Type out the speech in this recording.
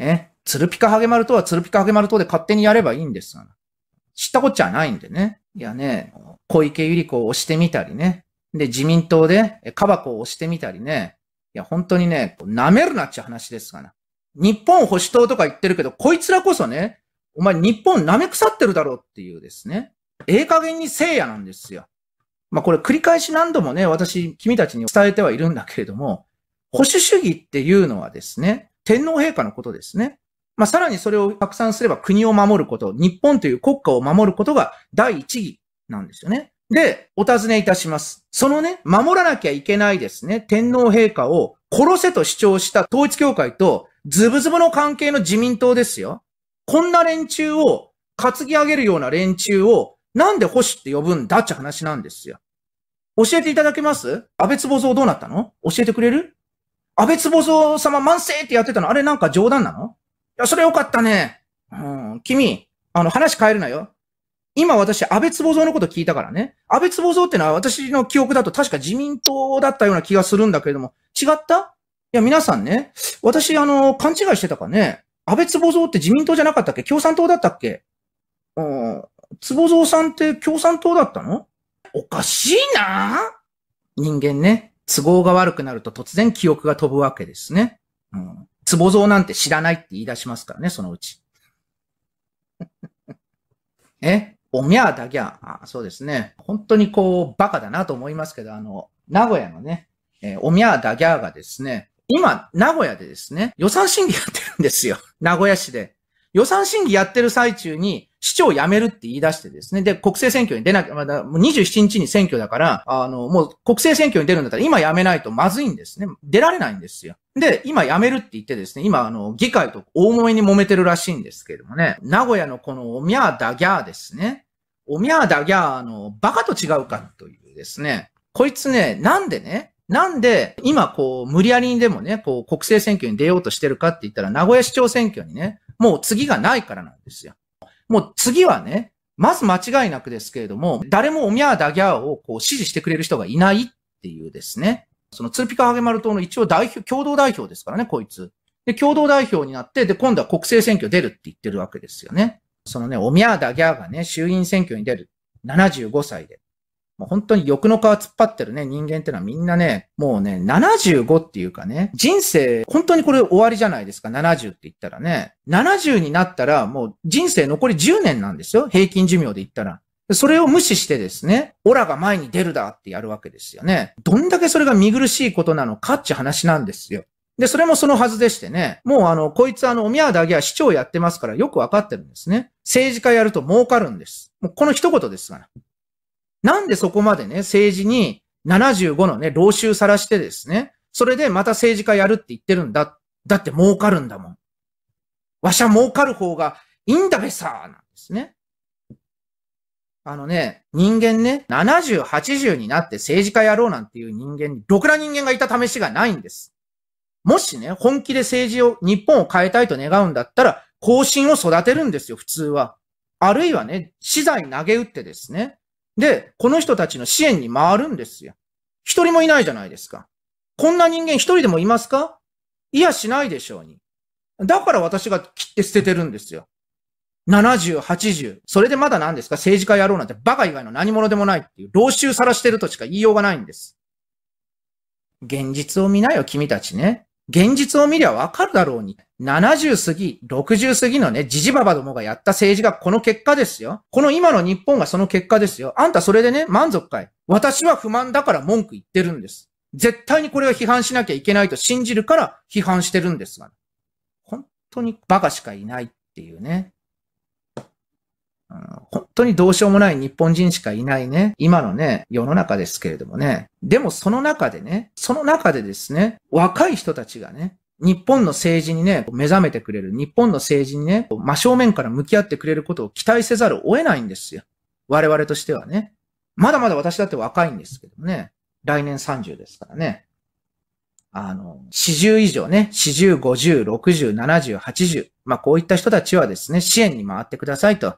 ね。ルピカハゲマルとはルピカハゲマルとで勝手にやればいいんですが、知ったこっちゃないんでね。いやね、小池百合子を押してみたりね。で、自民党でカバコを押してみたりね。いや、本当にね、舐めるなっちゃ話ですかな。日本保守党とか言ってるけど、こいつらこそね、お前日本舐め腐ってるだろうっていうですね。ええ加減に聖夜なんですよ。まあこれ繰り返し何度もね、私、君たちに伝えてはいるんだけれども、保守主義っていうのはですね、天皇陛下のことですね。まあ、さらにそれを拡散すれば国を守ること、日本という国家を守ることが第一義なんですよね。で、お尋ねいたします。そのね、守らなきゃいけないですね、天皇陛下を殺せと主張した統一教会と、ズブズブの関係の自民党ですよ。こんな連中を、担ぎ上げるような連中を、なんで保守って呼ぶんだって話なんですよ。教えていただけます安倍坪蔵どうなったの教えてくれる安倍つ蔵様万世ってやってたのあれなんか冗談なのいや、それよかったね。うん、君、あの、話変えるなよ。今私、安倍壺蔵のこと聞いたからね。安倍壺蔵ってのは私の記憶だと確か自民党だったような気がするんだけれども、違ったいや、皆さんね、私、あの、勘違いしてたかね。安倍壺蔵って自民党じゃなかったっけ共産党だったっけうん、壺蔵さんって共産党だったのおかしいな人間ね。都合が悪くなると突然記憶が飛ぶわけですね。うん。壺像なんて知らないって言い出しますからね、そのうち。えおみゃーだぎゃーあ。そうですね。本当にこう、バカだなと思いますけど、あの、名古屋のね、えー、おみゃーだぎゃーがですね、今、名古屋でですね、予算審議やってるんですよ。名古屋市で。予算審議やってる最中に、市長を辞めるって言い出してですね、で、国政選挙に出なきゃ、まだ、もう27日に選挙だから、あの、もう国政選挙に出るんだったら今辞めないとまずいんですね。出られないんですよ。で、今辞めるって言ってですね、今あの、議会と大揉めに揉めてるらしいんですけれどもね、名古屋のこのおみゃーだギャーですね、おみゃーだギャーの、バカと違うかというですね、こいつね、なんでね、なんで、今こう、無理やりにでもね、こう、国政選挙に出ようとしてるかって言ったら、名古屋市長選挙にね、もう次がないからなんですよ。もう次はね、まず間違いなくですけれども、誰もおみゃーだぎゃーをこう支持してくれる人がいないっていうですね。そのツーピカハゲマル党の一応代表、共同代表ですからね、こいつ。で、共同代表になって、で、今度は国政選挙出るって言ってるわけですよね。そのね、おみゃーだぎゃーがね、衆院選挙に出る。75歳で。もう本当に欲の皮突っ張ってるね、人間ってのはみんなね、もうね、75っていうかね、人生、本当にこれ終わりじゃないですか、70って言ったらね。70になったら、もう人生残り10年なんですよ、平均寿命で言ったら。それを無視してですね、オラが前に出るだってやるわけですよね。どんだけそれが見苦しいことなのかって話なんですよ。で、それもそのはずでしてね、もうあの、こいつあの、お宮だけは市長やってますからよくわかってるんですね。政治家やると儲かるんです。もうこの一言ですから。なんでそこまでね、政治に75のね、老衆さらしてですね、それでまた政治家やるって言ってるんだ。だって儲かるんだもん。わしゃ儲かる方がいいんだべさーなんですね。あのね、人間ね、70、80になって政治家やろうなんていう人間に、ろくな人間がいた試しがないんです。もしね、本気で政治を、日本を変えたいと願うんだったら、後進を育てるんですよ、普通は。あるいはね、資材投げ打ってですね、で、この人たちの支援に回るんですよ。一人もいないじゃないですか。こんな人間一人でもいますかいやしないでしょうに。だから私が切って捨ててるんですよ。70、80。それでまだ何ですか政治家やろうなんてバカ以外の何者でもないっていう、老衆さらしてるとしか言いようがないんです。現実を見なよ、君たちね。現実を見りゃわかるだろうに。70過ぎ、60過ぎのね、じじばばどもがやった政治がこの結果ですよ。この今の日本がその結果ですよ。あんたそれでね、満足かい私は不満だから文句言ってるんです。絶対にこれを批判しなきゃいけないと信じるから批判してるんですが、本当に馬鹿しかいないっていうね。本当にどうしようもない日本人しかいないね、今のね、世の中ですけれどもね。でもその中でね、その中でですね、若い人たちがね、日本の政治にね、目覚めてくれる、日本の政治にね、真正面から向き合ってくれることを期待せざるを得ないんですよ。我々としてはね。まだまだ私だって若いんですけどね。来年30ですからね。あの、40以上ね、40、50、60、70、80。まあ、こういった人たちはですね、支援に回ってくださいと。